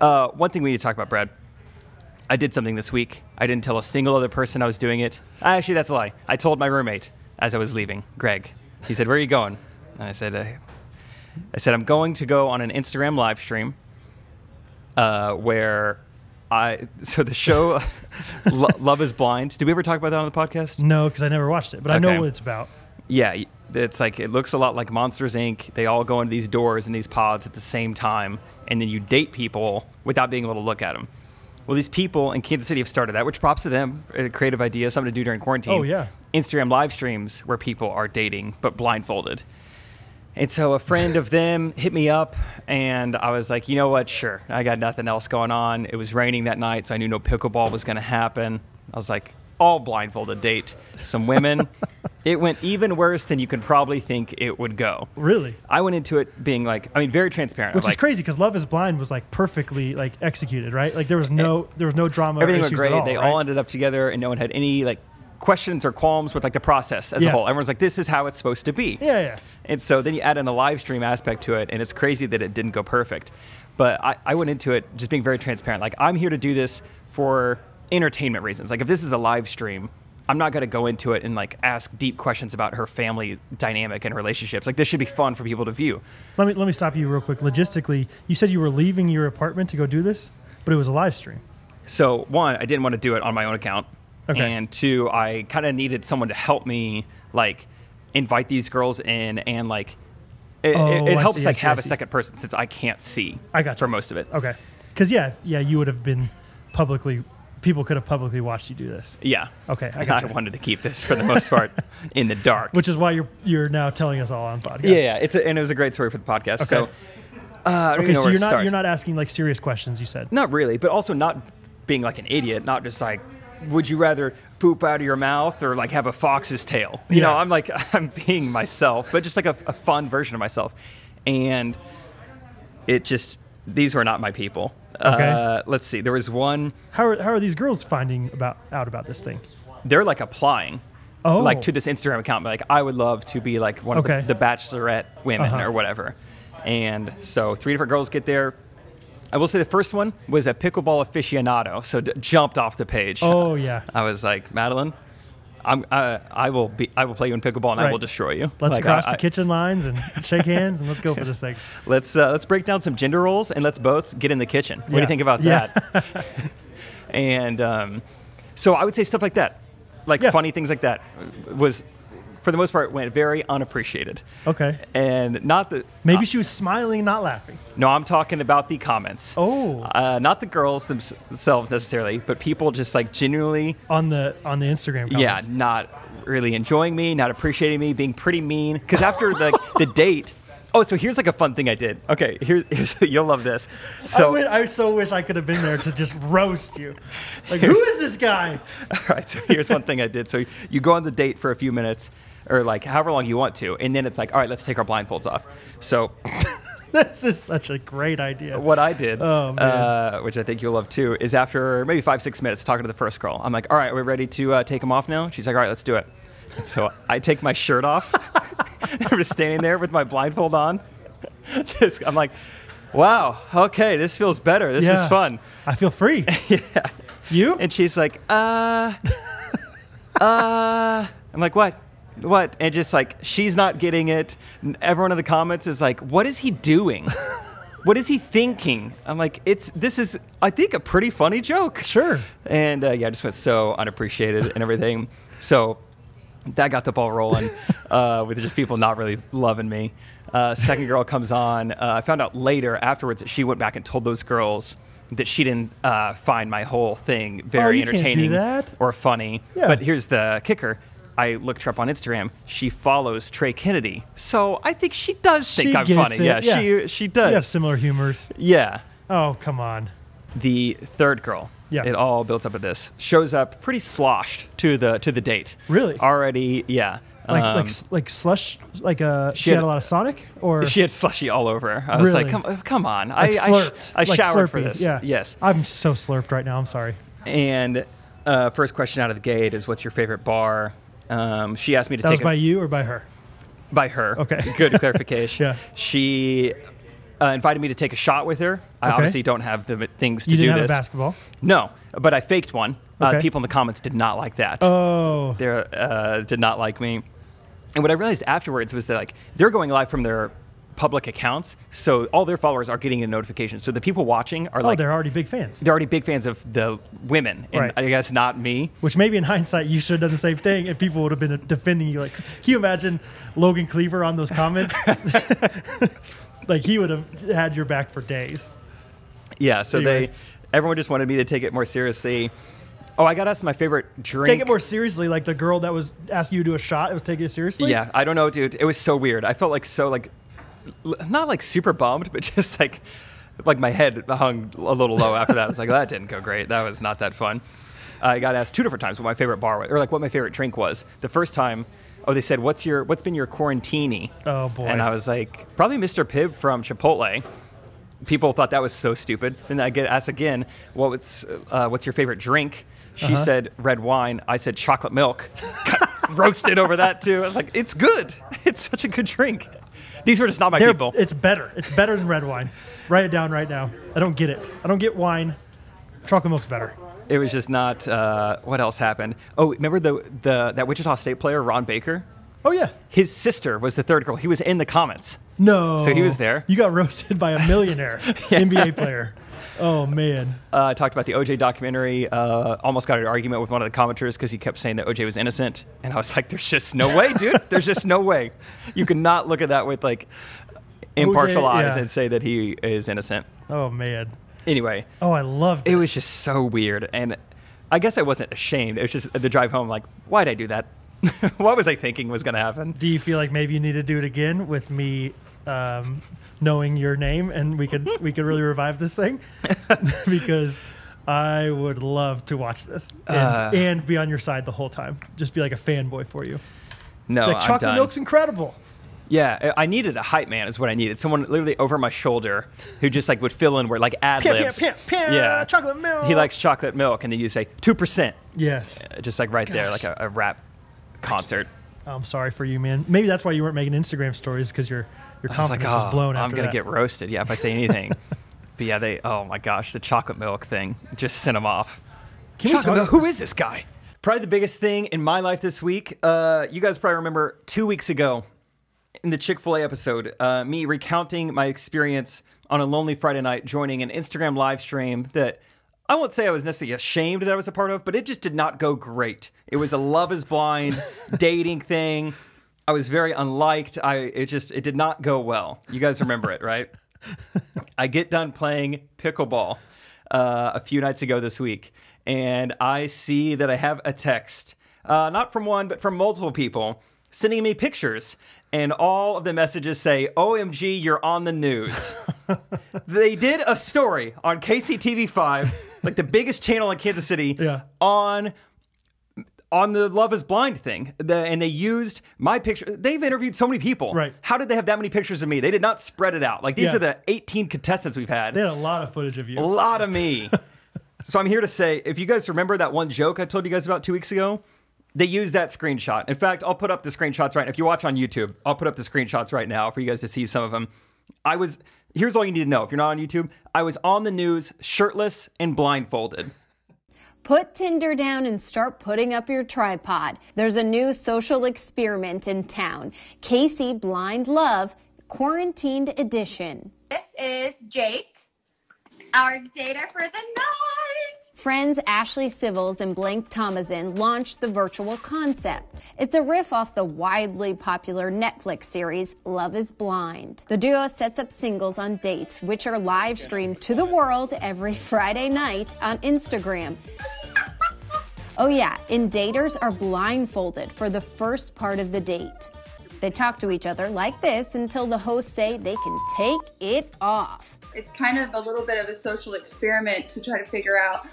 Uh, one thing we need to talk about, Brad. I did something this week. I didn't tell a single other person I was doing it. Actually, that's a lie. I told my roommate as I was leaving, Greg. He said, "Where are you going?" And I said, uh, "I, said I'm going to go on an Instagram live stream uh, where I so the show Love Is Blind. Did we ever talk about that on the podcast? No, because I never watched it, but okay. I know what it's about yeah, it's like it looks a lot like Monsters Inc. They all go into these doors and these pods at the same time, and then you date people without being able to look at them. Well, these people in Kansas City have started that, which props to them. A uh, creative idea, something to do during quarantine. Oh yeah, Instagram live streams where people are dating but blindfolded. And so a friend of them hit me up, and I was like, you know what? Sure, I got nothing else going on. It was raining that night, so I knew no pickleball was going to happen. I was like, all blindfolded date some women It went even worse than you could probably think it would go. Really? I went into it being like, I mean, very transparent. Which I'm is like, crazy because Love Is Blind was like perfectly like executed, right? Like there was no eh, there was no drama. Everything was great. All, they right? all ended up together, and no one had any like questions or qualms with like the process as yeah. a whole. Everyone's like, this is how it's supposed to be. Yeah, yeah. And so then you add in a live stream aspect to it, and it's crazy that it didn't go perfect. But I, I went into it just being very transparent. Like I'm here to do this for entertainment reasons. Like if this is a live stream, I'm not going to go into it and like ask deep questions about her family dynamic and relationships. Like this should be fun for people to view. Let me let me stop you real quick. Logistically, you said you were leaving your apartment to go do this, but it was a live stream. So one, I didn't want to do it on my own account, okay. and two, I kind of needed someone to help me like invite these girls in and like it, oh, it, it helps see, like see, have a second person since I can't see. I got for most of it. Okay, because yeah, yeah, you would have been publicly people could have publicly watched you do this. Yeah. Okay, I, I wanted to keep this for the most part in the dark, which is why you're you're now telling us all on podcast. Yeah, yeah. It's a, and it was a great story for the podcast. Okay. Uh, so. Uh, okay, so you're not starts. you're not asking like serious questions. You said not really, but also not being like an idiot. Not just like, would you rather poop out of your mouth or like have a fox's tail? You yeah. know, I'm like I'm being myself, but just like a, a fun version of myself, and it just these were not my people. Okay. Uh, let's see. There was one. How are, how are these girls finding about out about this thing? They're like applying. Oh. Like to this Instagram account, like I would love to be like one okay. of the, the Bachelorette women uh-huh. or whatever. And so three different girls get there. I will say the first one was a pickleball aficionado, so d- jumped off the page. Oh yeah. I was like, Madeline, I'm, I, I will be. I will play you in pickleball, and right. I will destroy you. Let's like, cross I, the I, kitchen lines and shake hands, and let's go for this thing. Let's uh, let's break down some gender roles, and let's both get in the kitchen. Yeah. What do you think about yeah. that? and um, so I would say stuff like that, like yeah. funny things like that, was for the most part, went very unappreciated. Okay. And not the. Maybe uh, she was smiling, not laughing. No, I'm talking about the comments. Oh. Uh, not the girls themselves necessarily, but people just like genuinely on the on the Instagram. Comments. Yeah, not really enjoying me, not appreciating me, being pretty mean. Because after the the date, Oh, so here's like a fun thing I did. Okay, here's you'll love this. So I, wish, I so wish I could have been there to just roast you. Like, who is this guy? All right, so here's one thing I did. So you go on the date for a few minutes, or like however long you want to. And then it's like, all right, let's take our blindfolds off. So. this is such a great idea. What I did, oh, uh, which I think you'll love too, is after maybe five, six minutes talking to the first girl, I'm like, all right, are we ready to uh, take them off now? She's like, all right, let's do it. so I take my shirt off. I'm just standing there with my blindfold on. just, I'm like, wow, okay, this feels better. This yeah, is fun. I feel free. yeah. You? And she's like, uh, uh, I'm like, what? What? And just like, she's not getting it. everyone in the comments is like, what is he doing? what is he thinking? I'm like, it's this is I think a pretty funny joke. Sure. And uh, yeah, I just went so unappreciated and everything. So that got the ball rolling uh, with just people not really loving me. Uh, second girl comes on. Uh, I found out later afterwards that she went back and told those girls that she didn't uh, find my whole thing oh, very oh, entertaining or funny. Yeah. But here's the kicker: I looked her up on Instagram. She follows Trey Kennedy, so I think she does think she I'm funny. Yeah, yeah, she she does. Yeah, similar humors. Yeah. Oh come on. The third girl. Yeah. It all builds up at this. Shows up pretty sloshed to the to the date. Really? Already, yeah. Like, um, like, like slush like a. Uh, she, she had, had, a lot of Sonic or she had slushy all over. I really? was like, come come on, like I slurped. I, I like showered slurpy. for this. Yeah. Yes. I'm so slurped right now. I'm sorry. And uh, first question out of the gate is what's your favorite bar? Um, she asked me to that take. That was by you or by her? By her. Okay. Good clarification. yeah. She uh, invited me to take a shot with her. I okay. obviously don't have the things to you didn't do have this. A basketball. No, but I faked one. Uh, okay. Uh, people in the comments did not like that. Oh. They uh, did not like me. And what I realized afterwards was that like they're going live from their public accounts, so all their followers are getting a notification. So the people watching are oh, like, they're already big fans. They're already big fans of the women, and right. I guess not me. Which maybe in hindsight you should have done the same thing, and people would have been defending you. Like, can you imagine Logan Cleaver on those comments? like he would have had your back for days. Yeah. So anyway. they, everyone just wanted me to take it more seriously. Oh, I got asked my favorite drink. Take it more seriously, like the girl that was asking you to do a shot. It was taking it seriously. Yeah, I don't know, dude. It was so weird. I felt like so like not like super bummed, but just like like my head hung a little low after that. I was like, that didn't go great. That was not that fun. I got asked two different times what my favorite bar was, or like what my favorite drink was. The first time, oh, they said, "What's your what's been your quarantini?" Oh boy! And I was like, probably Mr. Pibb from Chipotle. People thought that was so stupid. Then I get asked again, "What "What's uh, what's your favorite drink?" She uh-huh. said red wine. I said chocolate milk. roasted over that too. I was like, it's good. It's such a good drink. These were just not my They're, people. It's better. It's better than red wine. Write it down right now. I don't get it. I don't get wine. Chocolate milk's better. It was just not. Uh, what else happened? Oh, remember the the that Wichita State player Ron Baker? Oh yeah. His sister was the third girl. He was in the comments. No. So he was there. You got roasted by a millionaire yeah. NBA player. Oh man! Uh, I talked about the OJ documentary. Uh, almost got an argument with one of the commenters because he kept saying that OJ was innocent, and I was like, "There's just no way, dude. There's just no way. You cannot look at that with like impartial OJ, eyes yeah. and say that he is innocent." Oh man. Anyway. Oh, I love. It was just so weird, and I guess I wasn't ashamed. It was just the drive home. Like, why'd I do that? what was I thinking was going to happen? Do you feel like maybe you need to do it again with me um, knowing your name, and we could we could really revive this thing because I would love to watch this and, uh, and, be on your side the whole time. Just be like a fanboy for you. No, like, chocolate milk's incredible. Yeah, I needed a hype man. Is what I needed. Someone literally over my shoulder who just like would fill in where like ad libs. Yeah, chocolate milk. He likes chocolate milk, and then you say two percent. Yes. Uh, just like right Gosh. there, like a, a rap concert. I'm sorry for you, man. Maybe that's why you weren't making Instagram stories because you're your confidence was, like, oh, blown. I'm gonna that. get roasted. Yeah, if I say anything. but yeah, they. Oh my gosh, the chocolate milk thing just sent them off. Can chocolate milk. Who is this guy? Probably the biggest thing in my life this week. Uh, you guys probably remember two weeks ago in the Chick Fil A episode, uh, me recounting my experience on a lonely Friday night, joining an Instagram live stream that I won't say I was necessarily ashamed that I was a part of, but it just did not go great. It was a love is blind dating thing. I was very unliked. I it just it did not go well. You guys remember it, right? I get done playing pickleball uh, a few nights ago this week, and I see that I have a text, uh, not from one but from multiple people, sending me pictures, and all of the messages say, "OMG, you're on the news." they did a story on KCTV five, like the biggest channel in Kansas City, yeah. on on the Love Is Blind thing, the, and they used my picture. They've interviewed so many people. Right? How did they have that many pictures of me? They did not spread it out. Like these yeah. are the 18 contestants we've had. They had a lot of footage of you. A lot of me. so I'm here to say, if you guys remember that one joke I told you guys about two weeks ago, they used that screenshot. In fact, I'll put up the screenshots right. If you watch on YouTube, I'll put up the screenshots right now for you guys to see some of them. I was. Here's all you need to know. If you're not on YouTube, I was on the news shirtless and blindfolded. Put Tinder down and start putting up your tripod. There's a new social experiment in town. Casey Blind Love, Quarantined Edition. This is Jake, our data for the night. Friends Ashley Civils and Blank Thomason launched the virtual concept. It's a riff off the widely popular Netflix series Love is Blind. The duo sets up singles on dates, which are live streamed to the world every Friday night on Instagram. Oh, yeah, and daters are blindfolded for the first part of the date. They talk to each other like this until the hosts say they can take it off. It's kind of a little bit of a social experiment to try to figure out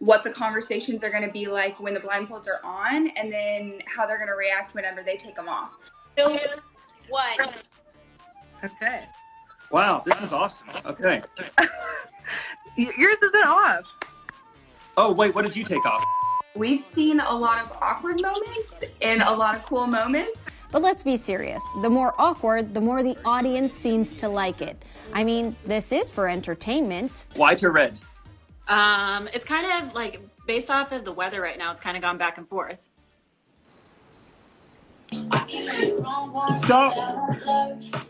what the conversations are going to be like when the blindfolds are on and then how they're going to react whenever they take them off. Build one. Okay. Wow, this is awesome. Okay. Yours isn't off. Oh, wait, what did you take off? We've seen a lot of awkward moments and a lot of cool moments. But let's be serious. The more awkward, the more the audience seems to like it. I mean, this is for entertainment. Why to red? Um, it's kind of like based off of the weather right now. It's kind of gone back and forth. So,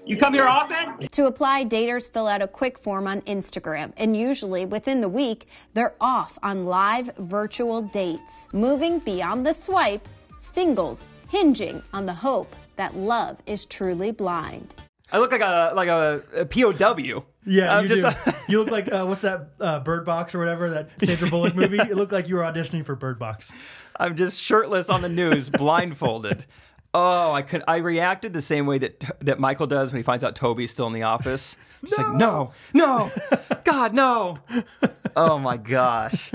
you come here often? To apply, daters fill out a quick form on Instagram, and usually within the week, they're off on live virtual dates. Moving beyond the swipe, singles hinging on the hope that love is truly blind. I look like a like a, a POW. Yeah, I'm you just, do. you look like uh, what's that uh, Bird Box or whatever that Sandra Bullock movie? It looked like you were auditioning for Bird Box. I'm just shirtless on the news, blindfolded. Oh, I could. I reacted the same way that that Michael does when he finds out Toby's still in the office. She's no. like, no, no, God, no. Oh my gosh.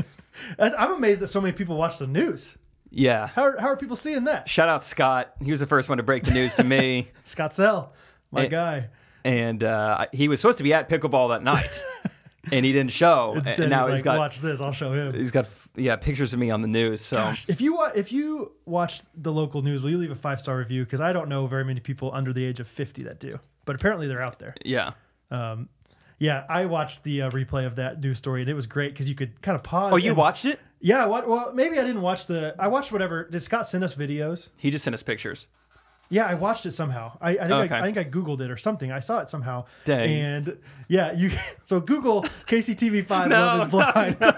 I'm amazed that so many people watch the news. Yeah. How are, how are people seeing that? Shout out Scott. He was the first one to break the news to me. Scott Zell my and, guy. And uh, he was supposed to be at pickleball that night, and he didn't show. Instead, and now he's, he's like, got watch this. I'll show him. He's got yeah pictures of me on the news. So Gosh, if you if you watch the local news, will you leave a five star review? Because I don't know very many people under the age of fifty that do, but apparently they're out there. Yeah. Um, yeah, I watched the uh, replay of that news story, and it was great because you could kind of pause. Oh, you and, watched it? Yeah. Well, maybe I didn't watch the. I watched whatever. Did Scott send us videos? He just sent us pictures. Yeah, I watched it somehow. I, I think okay. I, I, think I googled it or something. I saw it somehow. Dang. And yeah, you so Google KCTV five no, Love is Blind. No,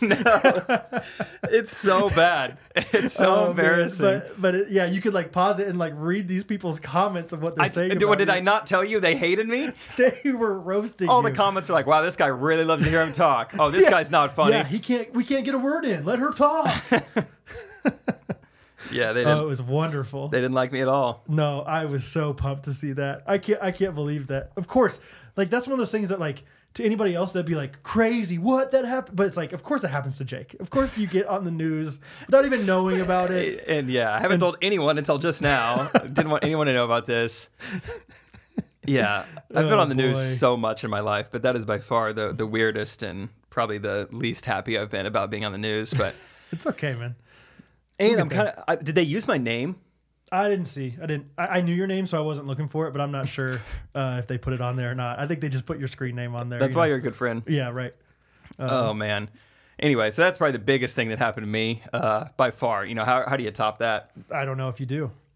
no. it's so bad. It's so oh, embarrassing. Man. But, but it, yeah, you could like pause it and like read these people's comments of what they're I, saying. What did I not tell you? They hated me. they were roasting. All you. the comments are like, "Wow, this guy really loves to hear him talk." Oh, this yeah. guy's not funny. Yeah, he can't. We can't get a word in. Let her talk yeah, they oh, didn't. Oh, it was wonderful. They didn't like me at all. No, I was so pumped to see that. I can't. I can't believe that. Of course, like that's one of those things that like to anybody else that'd be like crazy what that happened but it's like of course it happens to jake of course you get on the news without even knowing about it and, yeah i haven't and, told anyone until just now didn't want anyone to know about this yeah i've been oh, on the boy. news so much in my life but that is by far the, the weirdest and probably the least happy i've been about being on the news but it's okay man and I'm kind of. Did they use my name? I didn't see. I didn't. I, I, knew your name, so I wasn't looking for it. But I'm not sure uh, if they put it on there or not. I think they just put your screen name on there. That's you why know? you're a good friend. Yeah. Right. Um, oh man. Anyway, so that's probably the biggest thing that happened to me uh, by far. You know, how how do you top that? I don't know if you do.